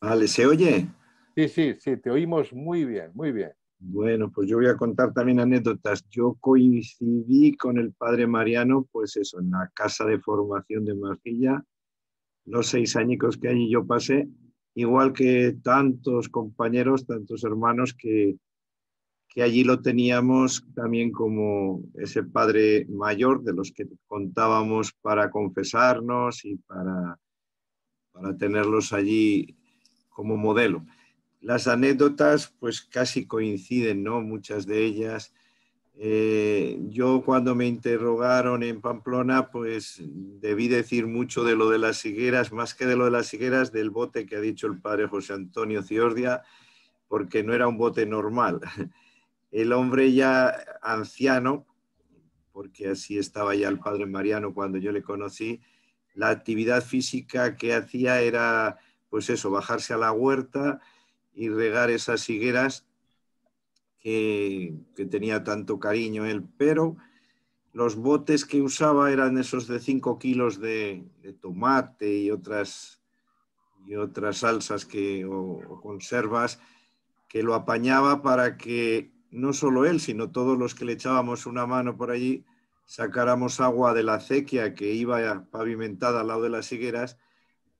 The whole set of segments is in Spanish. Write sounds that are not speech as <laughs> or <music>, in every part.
Vale, ¿se oye? Sí, sí, sí, te oímos muy bien, muy bien. Bueno, pues yo voy a contar también anécdotas. Yo coincidí con el padre Mariano, pues eso, en la casa de formación de Marquilla, los seis añicos que allí yo pasé, igual que tantos compañeros, tantos hermanos que, allí lo teníamos también como ese padre mayor de los que contábamos para confesarnos y para, para tenerlos allí como modelo. Las anécdotas pues casi coinciden, ¿no? Muchas de ellas. Eh, yo cuando me interrogaron en Pamplona, pues debí decir mucho de lo de las higueras, más que de lo de las higueras, del bote que ha dicho el padre José Antonio Ciordia, porque no era un bote normal. <laughs> El hombre ya anciano, porque así estaba ya el padre Mariano cuando yo le conocí, la actividad física que hacía era pues eso, bajarse a la huerta y regar esas higueras que, tenía tanto cariño él, pero los botes que usaba eran esos de 5 kilos de, tomate y otras, y otras salsas que, o, conservas que lo apañaba para que no solo él, sino todos los que le echábamos una mano por allí, sacáramos agua de la acequia que iba pavimentada al lado de las higueras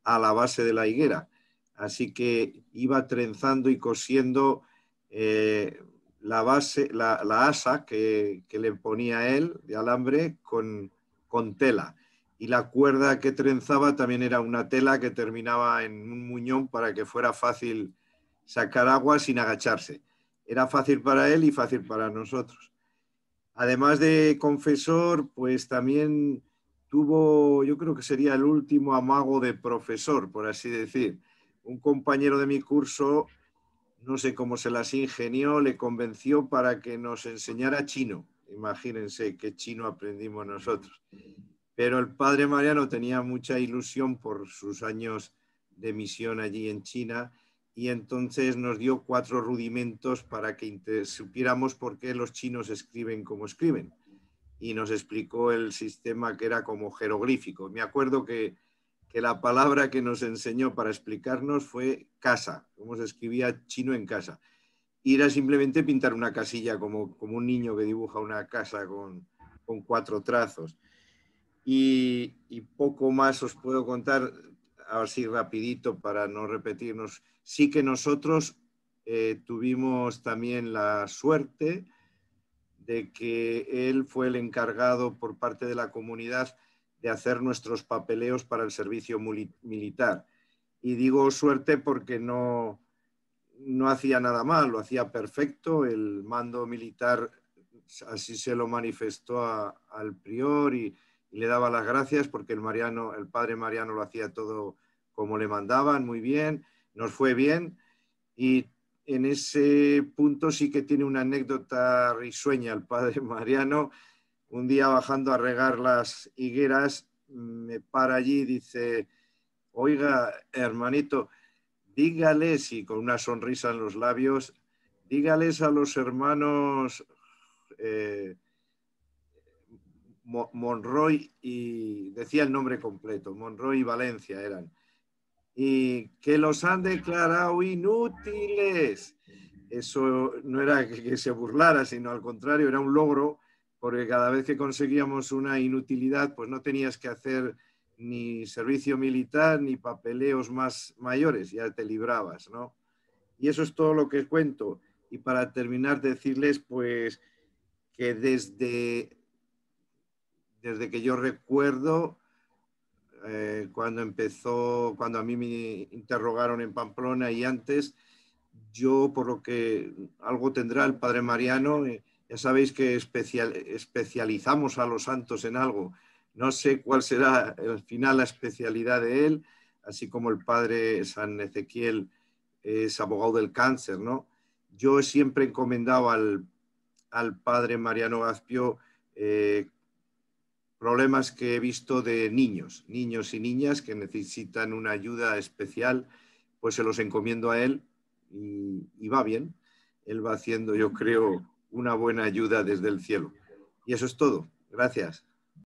a la base de la higuera. Así que iba trenzando y cosiendo eh, la base, la, asa que, que, le ponía él de alambre con, con tela. Y la cuerda que trenzaba también era una tela que terminaba en un muñón para que fuera fácil sacar agua sin agacharse. Era fácil para él y fácil para nosotros. Además de confesor, pues también tuvo, yo creo que sería el último amago de profesor, por así decir. Un compañero de mi curso, no sé cómo se las ingenió, le convenció para que nos enseñara chino. Imagínense qué chino aprendimos nosotros. Pero el padre Mariano tenía mucha ilusión por sus años de misión allí en China y entonces nos dio cuatro rudimentos para que supiéramos por qué los chinos escriben como escriben y nos explicó el sistema que era como jeroglífico. Me acuerdo que, la palabra que nos enseñó para explicarnos fue casa, como se escribía chino en casa. Y era simplemente pintar una casilla como, un niño que dibuja una casa con, cuatro trazos. Y, poco más os puedo contar, así rapidito para no repetirnos. Sí que nosotros eh, tuvimos también la suerte de que él fue el encargado por parte de la comunidad de hacer nuestros papeleos para el servicio militar. Y digo suerte porque no, no hacía nada mal, lo hacía perfecto. El mando militar así se lo manifestó al prior y, le daba las gracias porque el, Mariano, el padre Mariano lo hacía todo como le mandaban, muy bien, nos fue bien y en ese punto sí que tiene una anécdota risueña el padre <laughs> Mariano. Un día bajando a regar las higueras, me para allí y dice, oiga, hermanito, dígales, y con una sonrisa en los labios, dígales a los hermanos eh, Monroy y decía el nombre completo, Monroy y Valencia eran y que los han declarado inútiles. Eso no era que se burlara, sino al contrario, era un logro, porque cada vez que conseguíamos una inutilidad, pues no tenías que hacer ni servicio militar ni papeleos más mayores, ya te librabas, ¿no? Y eso es todo lo que cuento. Y para terminar, decirles, pues, que desde, desde que yo recuerdo, eh, cuando empezó, cuando a mí me interrogaron en Pamplona y antes, yo por lo que algo tendrá el Padre Mariano, eh, ya sabéis que especializamos a los santos en algo. No sé cuál será al final la especialidad de él, así como el Padre San Ezequiel es abogado del cáncer, ¿no? Yo siempre he encomendado al, Padre Mariano Gazpio eh, problemas que he visto de niños, niños y niñas que necesitan una ayuda especial, pues se los encomiendo a él y, va bien. Él va haciendo, yo creo, una buena ayuda desde el cielo. Y eso es todo. Gracias.